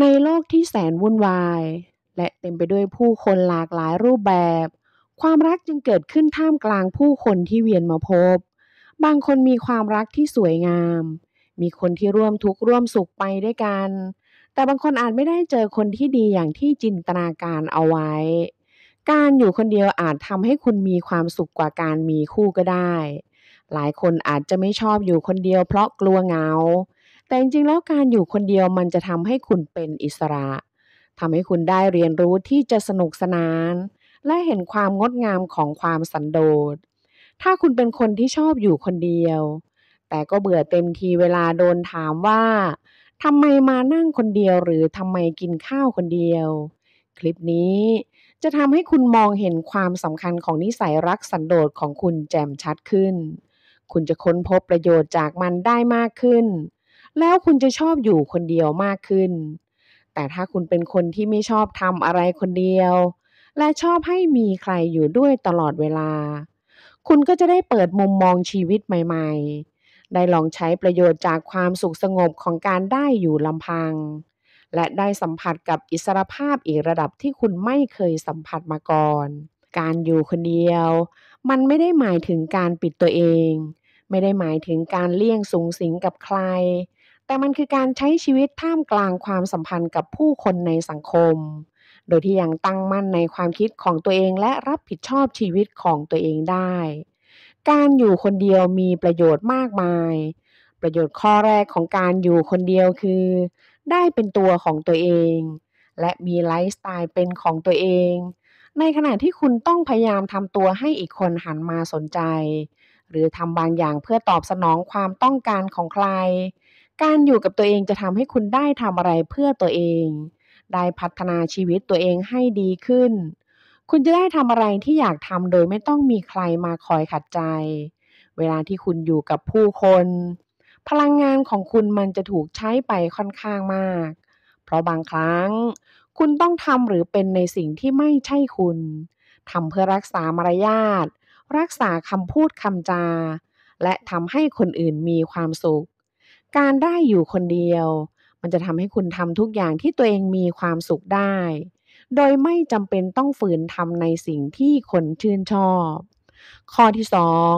ในโลกที่แสนวุ่นวาย และเต็มไปด้วยผู้คนหลากหลายรูปแบบ ความรักจึงเกิดขึ้นท่ามกลางผู้คนที่เวียนมาพบ บางคนมีความรักที่สวยงาม มีคนที่ร่วมทุกข์ร่วมสุขไปด้วยกัน แต่บางคนอาจไม่ได้เจอคนที่ดีอย่างที่จินตนาการเอาไว้ การอยู่คนเดียวอาจทำให้คุณมีความสุขกว่าการมีคู่ก็ได้ หลายคนอาจจะไม่ชอบอยู่คนเดียวเพราะกลัวเหงาแต่จริงๆแล้วการอยู่คนเดียวมันจะทำให้คุณเป็นอิสระ ทำให้คุณได้เรียนรู้ที่จะสนุกสนาน และเห็นความงดงามของความสันโดษ ถ้าคุณเป็นคนที่ชอบอยู่คนเดียว แต่ก็เบื่อเต็มทีเวลาโดนถามว่าทำไมมานั่งคนเดียวหรือทำไมกินข้าวคนเดียว คลิปนี้จะทำให้คุณมองเห็นความสำคัญของนิสัยรักสันโดษของคุณแจ่มชัดขึ้น คุณจะค้นพบประโยชน์จากมันได้มากขึ้นแล้วคุณจะชอบอยู่คนเดียวมากขึ้น แต่ถ้าคุณเป็นคนที่ไม่ชอบทำอะไรคนเดียว และชอบให้มีใครอยู่ด้วยตลอดเวลา คุณก็จะได้เปิดมุมมองชีวิตใหม่ ๆ ได้ลองใช้ประโยชน์จากความสุขสงบของการได้อยู่ลำพัง และได้สัมผัสกับอิสรภาพอีกระดับที่คุณไม่เคยสัมผัสมาก่อน การอยู่คนเดียว มันไม่ได้หมายถึงการปิดตัวเอง ไม่ได้หมายถึงการเลี่ยงสูงสิงกับใครแต่มันคือการใช้ชีวิตท่ามกลางความสัมพันธ์กับผู้คนในสังคม โดยที่ยังตั้งมั่นในความคิดของตัวเองและรับผิดชอบชีวิตของตัวเองได้ การอยู่คนเดียวมีประโยชน์มากมาย ประโยชน์ข้อแรกของการอยู่คนเดียวคือ ได้เป็นตัวของตัวเอง และมีไลฟ์สไตล์เป็นของตัวเอง ในขณะที่คุณต้องพยายามทำตัวให้อีกคนหันมาสนใจ หรือทำบางอย่างเพื่อตอบสนองความต้องการของใครการอยู่กับตัวเองจะทำให้คุณได้ทำอะไรเพื่อตัวเอง ได้พัฒนาชีวิตตัวเองให้ดีขึ้น คุณจะได้ทำอะไรที่อยากทำโดยไม่ต้องมีใครมาคอยขัดใจ เวลาที่คุณอยู่กับผู้คน พลังงานของคุณมันจะถูกใช้ไปค่อนข้างมาก เพราะบางครั้งคุณต้องทำหรือเป็นในสิ่งที่ไม่ใช่คุณ ทำเพื่อรักษามารยาท รักษาคำพูดคำจา และทำให้คนอื่นมีความสุขการได้อยู่คนเดียว มันจะทำให้คุณทำทุกอย่างที่ตัวเองมีความสุขได้ โดยไม่จำเป็นต้องฝืนทำในสิ่งที่คนชื่นชอบ ข้อที่สอง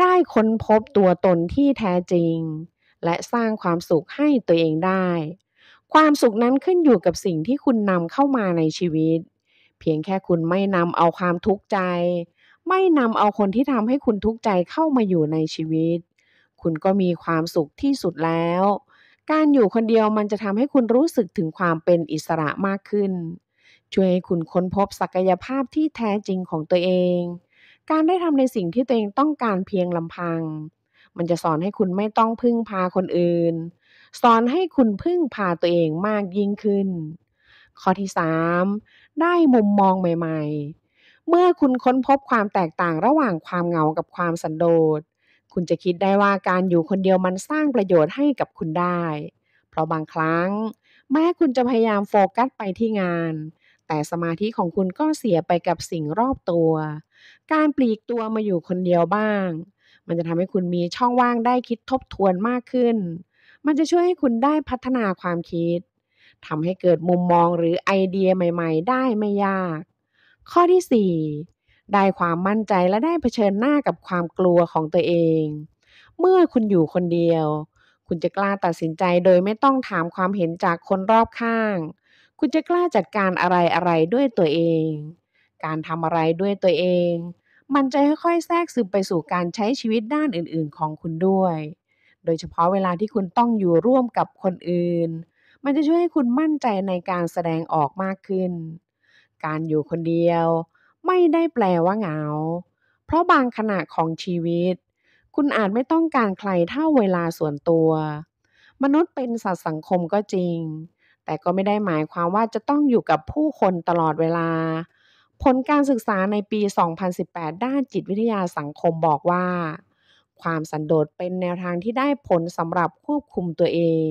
ได้ค้นพบตัวตนที่แท้จริง และสร้างความสุขให้ตัวเองได้ ความสุขนั้นขึ้นอยู่กับสิ่งที่คุณนำเข้ามาในชีวิต เพียงแค่คุณไม่นำเอาความทุกข์ใจ ไม่นำเอาคนที่ทำให้คุณทุกข์ใจเข้ามาอยู่ในชีวิตคุณก็มีความสุขที่สุดแล้ว การอยู่คนเดียวมันจะทำให้คุณรู้สึกถึงความเป็นอิสระมากขึ้น ช่วยให้คุณค้นพบศักยภาพที่แท้จริงของตัวเอง การได้ทำในสิ่งที่ตัวเองต้องการเพียงลำพัง มันจะสอนให้คุณไม่ต้องพึ่งพาคนอื่น สอนให้คุณพึ่งพาตัวเองมากยิ่งขึ้น ข้อที่ 3 ได้มุมมองใหม่ ๆ เมื่อคุณค้นพบความแตกต่างระหว่างความเหงากับความสันโดษคุณจะคิดได้ว่าการอยู่คนเดียวมันสร้างประโยชน์ให้กับคุณได้ เพราะบางครั้ง แม้คุณจะพยายามโฟกัสไปที่งาน แต่สมาธิของคุณก็เสียไปกับสิ่งรอบตัว การปลีกตัวมาอยู่คนเดียวบ้าง มันจะทำให้คุณมีช่องว่างได้คิดทบทวนมากขึ้น มันจะช่วยให้คุณได้พัฒนาความคิด ทำให้เกิดมุมมองหรือไอเดียใหม่ๆ ได้ไม่ยาก ข้อที่ได้ความมั่นใจและได้เผชิญหน้ากับความกลัวของตัวเอง เมื่อคุณอยู่คนเดียว คุณจะกล้าตัดสินใจโดยไม่ต้องถามความเห็นจากคนรอบข้าง คุณจะกล้าจัดการอะไรอะไรด้วยตัวเอง การทำอะไรด้วยตัวเอง มันจะค่อยๆแทรกซึมไปสู่การใช้ชีวิตด้านอื่นๆของคุณด้วย โดยเฉพาะเวลาที่คุณต้องอยู่ร่วมกับคนอื่น มันจะช่วยให้คุณมั่นใจในการแสดงออกมากขึ้น การอยู่คนเดียวไม่ได้แปลว่าเหงา เพราะบางขณะของชีวิต คุณอาจไม่ต้องการใครเท่าเวลาส่วนตัว มนุษย์เป็นสัตว์สังคมก็จริง แต่ก็ไม่ได้หมายความว่าจะต้องอยู่กับผู้คนตลอดเวลา ผลการศึกษาในปี 2018 ด้านจิตวิทยาสังคมบอกว่า ความสันโดษเป็นแนวทางที่ได้ผลสำหรับควบคุมตัวเอง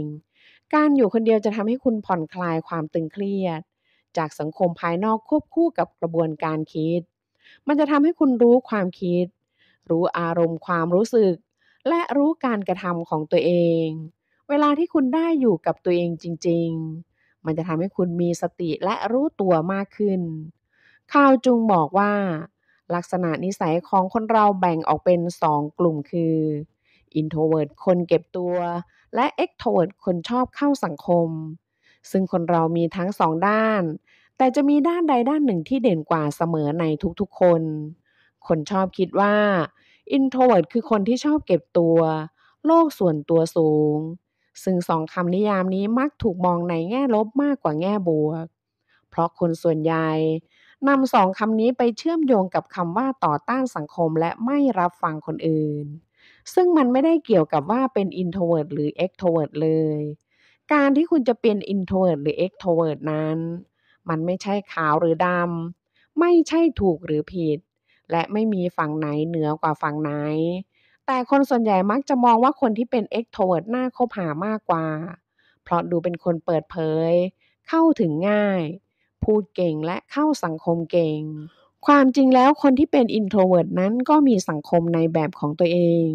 การอยู่คนเดียวจะทำให้คุณผ่อนคลายความตึงเครียดจากสังคมภายนอกควบคู่กับกระบวนการคิด มันจะทำให้คุณรู้ความคิด รู้อารมณ์ความรู้สึก และรู้การกระทำของตัวเอง เวลาที่คุณได้อยู่กับตัวเองจริงๆ มันจะทำให้คุณมีสติและรู้ตัวมากขึ้นข่าวจุงบอกว่า ลักษณะนิสัยของคนเราแบ่งออกเป็น 2 กลุ่มคือ introvert คนเก็บตัว และ extrovert คนชอบเข้าสังคมซึ่งคนเรามีทั้งสองด้าน แต่จะมีด้านใดด้านหนึ่งที่เด่นกว่าเสมอในทุกๆคน คนชอบคิดว่า introvert คือคนที่ชอบเก็บตัว โลกส่วนตัวสูง ซึ่งสองคำนิยามนี้มักถูกมองในแง่ลบมากกว่าแง่บวก เพราะคนส่วนใหญ่นำสองคำนี้ไปเชื่อมโยงกับคำว่าต่อต้านสังคมและไม่รับฟังคนอื่น ซึ่งมันไม่ได้เกี่ยวกับว่าเป็น introvert หรือ extrovert เลยการที่คุณจะเป็น introvert หรือ extrovert นั้น มันไม่ใช่ขาวหรือดำ ไม่ใช่ถูกหรือผิด และไม่มีฝั่งไหนเหนือกว่าฝั่งไหน แต่คนส่วนใหญ่มักจะมองว่าคนที่เป็น extrovert น่าคบหามากกว่า เพราะดูเป็นคนเปิดเผย เข้าถึงง่าย พูดเก่งและเข้าสังคมเก่ง ความจริงแล้วคนที่เป็น introvert นั้นก็มีสังคมในแบบของตัวเอง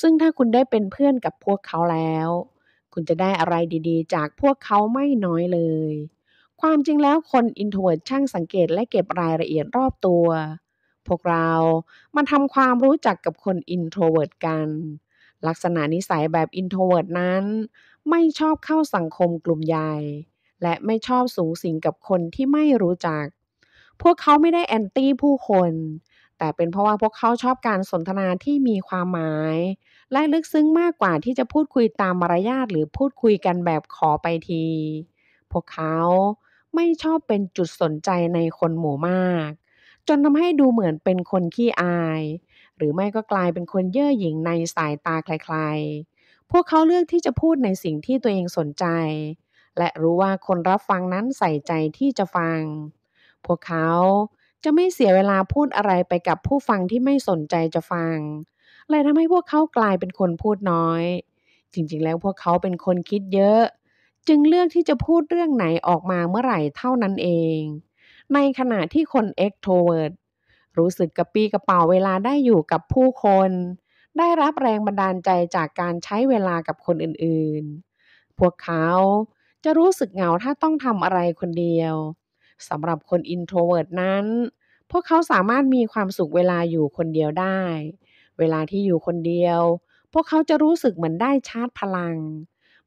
ซึ่งถ้าคุณได้เป็นเพื่อนกับพวกเขาแล้วคุณจะได้อะไรดีๆ จากพวกเขาไม่น้อยเลย ความจริงแล้วคนอินโทรดช่างสังเกตและเก็บรายละเอียดรอบตัว พวกเรามาทำความรู้จักกับคนอินโทรเวิร์ดกัน ลักษณะนิสัยแบบอินโทรเวิร์ดนั้น ไม่ชอบเข้าสังคมกลุ่มใหญ่ และไม่ชอบสูงสิงกับคนที่ไม่รู้จัก พวกเขาไม่ได้แอนตี้ผู้คนแต่เป็นเพราะว่าพวกเขาชอบการสนทนาที่มีความหมาย และลึกซึ้งมากกว่าที่จะพูดคุยตามมารยาทหรือพูดคุยกันแบบขอไปที พวกเขาไม่ชอบเป็นจุดสนใจในคนหมู่มาก จนทำให้ดูเหมือนเป็นคนขี้อาย หรือไม่ก็กลายเป็นคนเย่อหยิ่งในสายตาใครๆ พวกเขาเลือกที่จะพูดในสิ่งที่ตัวเองสนใจ และรู้ว่าคนรับฟังนั้นใส่ใจที่จะฟัง พวกเขาจะไม่เสียเวลาพูดอะไรไปกับผู้ฟังที่ไม่สนใจจะฟัง เลยทำให้พวกเขากลายเป็นคนพูดน้อย จริงๆ แล้วพวกเขาเป็นคนคิดเยอะ จึงเลือกที่จะพูดเรื่องไหนออกมาเมื่อไหร่เท่านั้นเอง ในขณะที่คน extrovert รู้สึกกระปีกระเป๋าเวลาได้อยู่กับผู้คน ได้รับแรงบันดาลใจจากการใช้เวลากับคนอื่นๆ พวกเขาจะรู้สึกเหงาถ้าต้องทำอะไรคนเดียวสำหรับคนอินโทรเวิร์ตนั้น พวกเขาสามารถมีความสุขเวลาอยู่คนเดียวได้ เวลาที่อยู่คนเดียว พวกเขาจะรู้สึกเหมือนได้ชาร์จพลัง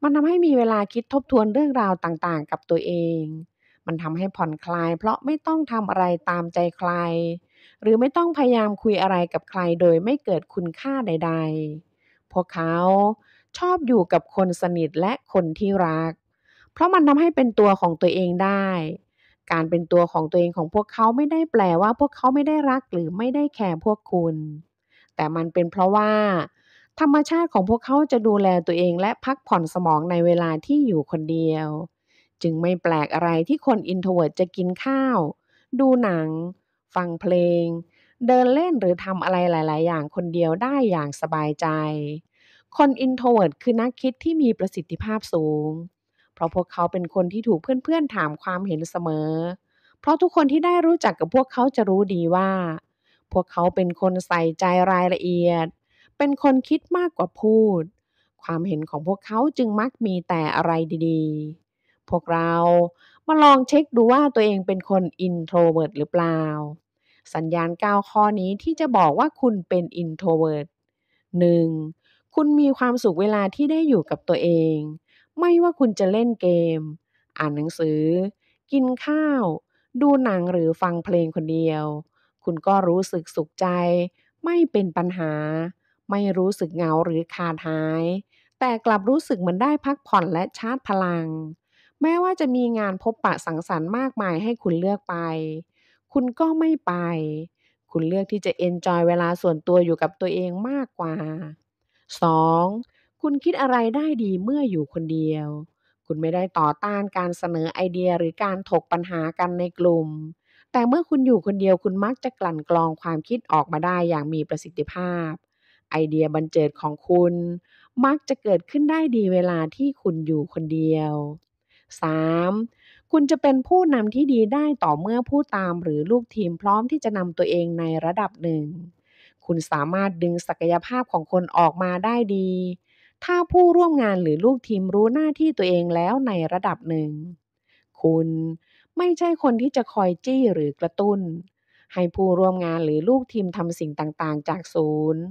มันทำให้มีเวลาคิดทบทวนเรื่องราวต่างๆ กับตัวเอง มันทำให้ผ่อนคลายเพราะไม่ต้องทำอะไรตามใจใคร หรือไม่ต้องพยายามคุยอะไรกับใครโดยไม่เกิดคุณค่าใด ๆ พวกเขาชอบอยู่กับคนสนิทและคนที่รัก เพราะมันทำให้เป็นตัวของตัวเองได้การเป็นตัวของตัวเองของพวกเขาไม่ได้แปลว่าพวกเขาไม่ได้รักหรือไม่ได้แคร์พวกคุณ แต่มันเป็นเพราะว่า ธรรมชาติของพวกเขาจะดูแลตัวเองและพักผ่อนสมองในเวลาที่อยู่คนเดียว จึงไม่แปลกอะไรที่คนอินโทรเวิร์ตจะกินข้าว ดูหนัง ฟังเพลง เดินเล่นหรือทำอะไรหลาย ๆ อย่างคนเดียวได้อย่างสบายใจ คนอินโทรเวิร์ตคือนักคิดที่มีประสิทธิภาพสูงพราะพวกเขาเป็นคนที่ถูกเพื่อนๆถามความเห็นเสมอ เพราะทุกคนที่ได้รู้จักกับพวกเขาจะรู้ดีว่า พวกเขาเป็นคนใส่ใจรายละเอียด เป็นคนคิดมากกว่าพูด ความเห็นของพวกเขาจึงมักมีแต่อะไรดีๆ พวกเรา มาลองเช็คดูว่าตัวเองเป็นคนอินโทรเวิร์ตหรือเปล่า สัญญาณก้าวข้อนี้ที่จะบอกว่าคุณเป็นอินโทรเวิร์ตหนึ่งคุณมีความสุขเวลาที่ได้อยู่กับตัวเองไม่ว่าคุณจะเล่นเกม อ่านหนังสือ กินข้าว ดูหนังหรือฟังเพลงคนเดียว คุณก็รู้สึกสุขใจ ไม่เป็นปัญหา ไม่รู้สึกเหงาหรือขาดหาย แต่กลับรู้สึกเหมือนได้พักผ่อนและชาร์จพลัง แม้ว่าจะมีงานพบปะสังสรรค์มากมายให้คุณเลือกไป คุณก็ไม่ไป คุณเลือกที่จะเอนจอยเวลาส่วนตัวอยู่กับตัวเองมากกว่า 2. คุณคิดอะไรได้ดีเมื่ออยู่คนเดียว คุณไม่ได้ต่อต้านการเสนอไอเดียหรือการถกปัญหากันในกลุ่ม แต่เมื่อคุณอยู่คนเดียว คุณมักจะกลั่นกรองความคิดออกมาได้อย่างมีประสิทธิภาพ ไอเดียบันเจิดของคุณ มักจะเกิดขึ้นได้ดีเวลาที่คุณอยู่คนเดียว 3. คุณจะเป็นผู้นำที่ดีได้ต่อเมื่อผู้ตามหรือลูกทีมพร้อมที่จะนำตัวเองในระดับหนึ่ง คุณสามารถดึงศักยภาพของคนออกมาได้ดีถ้าผู้ร่วมงานหรือลูกทีมรู้หน้าที่ตัวเองแล้วในระดับหนึ่ง คุณไม่ใช่คนที่จะคอยจี้หรือกระตุ้น ให้ผู้ร่วมงานหรือลูกทีมทำสิ่งต่างๆ จากศูนย์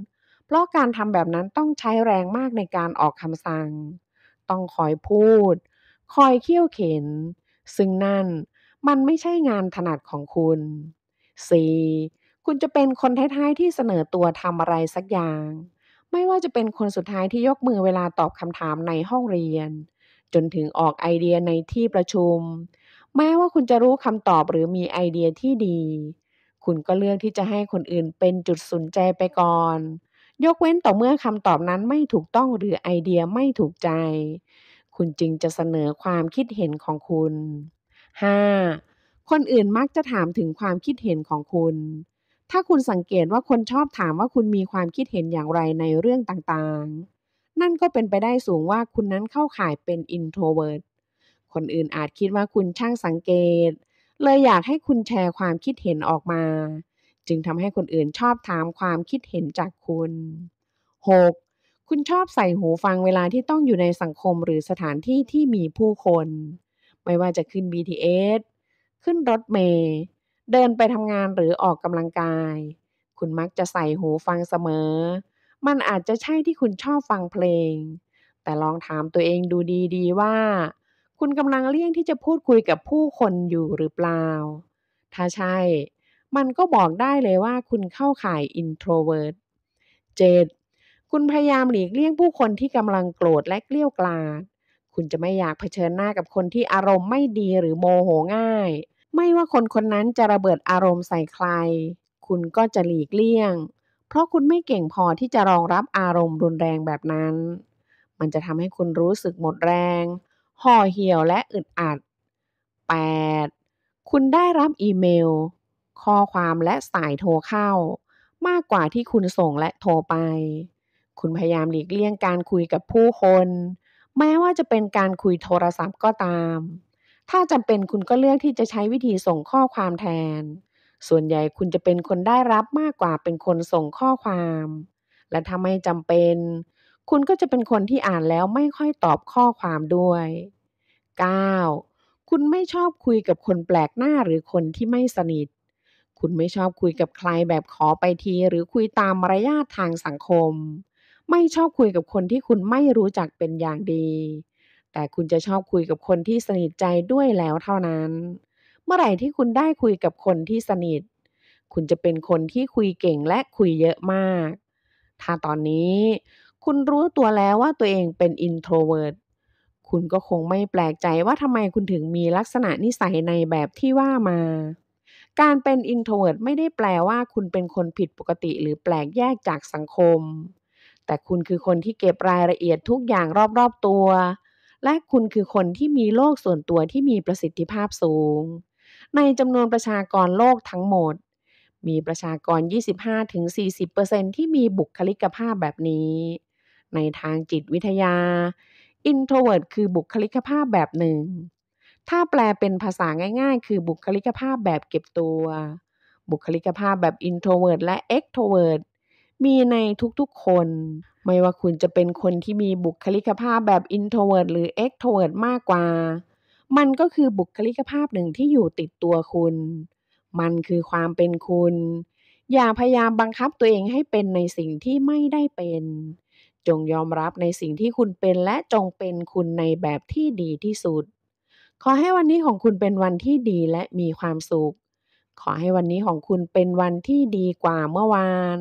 เพราะการทำแบบนั้นต้องใช้แรงมากในการออกคำสั่ง ต้องคอยพูด คอยเขี่ยวเข็น ซึ่งนั่นมันไม่ใช่งานถนัดของคุณ 4. คุณจะเป็นคนท้ายๆที่เสนอตัวทำอะไรสักอย่างไม่ว่าจะเป็นคนสุดท้ายที่ยกมือเวลาตอบคำถามในห้องเรียน จนถึงออกไอเดียในที่ประชุม แม้ว่าคุณจะรู้คำตอบหรือมีไอเดียที่ดี คุณก็เลือกที่จะให้คนอื่นเป็นจุดสนใจไปก่อน ยกเว้นต่อเมื่อคำตอบนั้นไม่ถูกต้องหรือไอเดียไม่ถูกใจ คุณจึงจะเสนอความคิดเห็นของคุณ 5. คนอื่นมักจะถามถึงความคิดเห็นของคุณถ้าคุณสังเกตว่าคนชอบถามว่าคุณมีความคิดเห็นอย่างไรในเรื่องต่างๆ นั่นก็เป็นไปได้สูงว่าคุณนั้นเข้าข่ายเป็นอินโทรเวิร์ดคนอื่นอาจคิดว่าคุณช่างสังเกต เลยอยากให้คุณแชร์ความคิดเห็นออกมา จึงทำให้คนอื่นชอบถามความคิดเห็นจากคุณ 6. คุณชอบใส่หูฟังเวลาที่ต้องอยู่ในสังคมหรือสถานที่ที่มีผู้คน ไม่ว่าจะขึ้น BTS ขึ้นรถเมล์เดินไปทำงานหรือออกกำลังกาย คุณมักจะใส่หูฟังเสมอ มันอาจจะใช่ที่คุณชอบฟังเพลง แต่ลองถามตัวเองดูดีๆว่า คุณกำลังเลี่ยงที่จะพูดคุยกับผู้คนอยู่หรือเปล่า ถ้าใช่ มันก็บอกได้เลยว่าคุณเข้าข่าย introvert 7. คุณพยายามหลีกเลี่ยงผู้คนที่กำลังโกรธและเกลี้ยกลาดคุณจะไม่อยากเผชิญหน้ากับคนที่อารมณ์ไม่ดีหรือโมโหง่ายไม่ว่าคนคนนั้นจะระเบิดอารมณ์ใส่ใคร คุณก็จะหลีกเลี่ยง เพราะคุณไม่เก่งพอที่จะรองรับอารมณ์รุนแรงแบบนั้น มันจะทำให้คุณรู้สึกหมดแรง ห่อเหี่ยวและอึดอัด 8. คุณได้รับอีเมล ข้อความและสายโทรเข้า มากกว่าที่คุณส่งและโทรไป คุณพยายามหลีกเลี่ยงการคุยกับผู้คน แม้ว่าจะเป็นการคุยโทรศัพท์ก็ตามถ้าจำเป็นคุณก็เลือกที่จะใช้วิธีส่งข้อความแทน ส่วนใหญ่คุณจะเป็นคนได้รับมากกว่าเป็นคนส่งข้อความ และถ้าไม่จำเป็น คุณก็จะเป็นคนที่อ่านแล้วไม่ค่อยตอบข้อความด้วย 9. คุณไม่ชอบคุยกับคนแปลกหน้าหรือคนที่ไม่สนิท คุณไม่ชอบคุยกับใครแบบขอไปทีหรือคุยตามมารยาททางสังคม ไม่ชอบคุยกับคนที่คุณไม่รู้จักเป็นอย่างดีแต่คุณจะชอบคุยกับคนที่สนิทใจด้วยแล้วเท่านั้น เมื่อไหร่ที่คุณได้คุยกับคนที่สนิท คุณจะเป็นคนที่คุยเก่งและคุยเยอะมาก ถ้าตอนนี้ คุณรู้ตัวแล้วว่าตัวเองเป็นอินโทรเวิร์ตคุณก็คงไม่แปลกใจว่าทำไมคุณถึงมีลักษณะนิสัยในแบบที่ว่ามา การเป็นอินโทรเวิร์ตไม่ได้แปลว่าคุณเป็นคนผิดปกติหรือแปลกแยกจากสังคม แต่คุณคือคนที่เก็บรายละเอียดทุกอย่างรอบๆตัวและคุณคือคนที่มีโลกส่วนตัวที่มีประสิทธิภาพสูง ในจำนวนประชากรโลกทั้งหมด มีประชากร 25-40%ที่มีบุคลิกภาพแบบนี้ ในทางจิตวิทยาอินโทรเวิร์ดคือบุคลิกภาพแบบหนึ่ง ถ้าแปลเป็นภาษาง่ายๆ คือบุคลิกภาพแบบเก็บตัว บุคลิกภาพแบบอินโทรเวิร์ดและเอ็กโทรเวิร์ดมีในทุกๆคน ไม่ว่าคุณจะเป็นคนที่มีบุคลิกภาพแบบ introvert หรือ extrovert มากกว่า มันก็คือบุคลิกภาพหนึ่งที่อยู่ติดตัวคุณ มันคือความเป็นคุณ อย่าพยายามบังคับตัวเองให้เป็นในสิ่งที่ไม่ได้เป็น จงยอมรับในสิ่งที่คุณเป็น และจงเป็นคุณในแบบที่ดีที่สุด ขอให้วันนี้ของคุณเป็นวันที่ดีและมีความสุข ขอให้วันนี้ของคุณเป็นวันที่ดีกว่าเมื่อวาน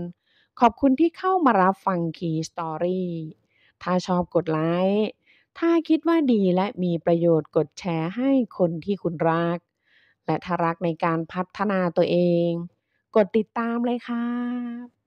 ขอบคุณที่เข้ามารับฟังคีสตอรี่ ถ้าชอบกดไลค์ ถ้าคิดว่าดีและมีประโยชน์กดแชร์ให้คนที่คุณรัก และถ้ารักในการพัฒนาตัวเอง กดติดตามเลยครับ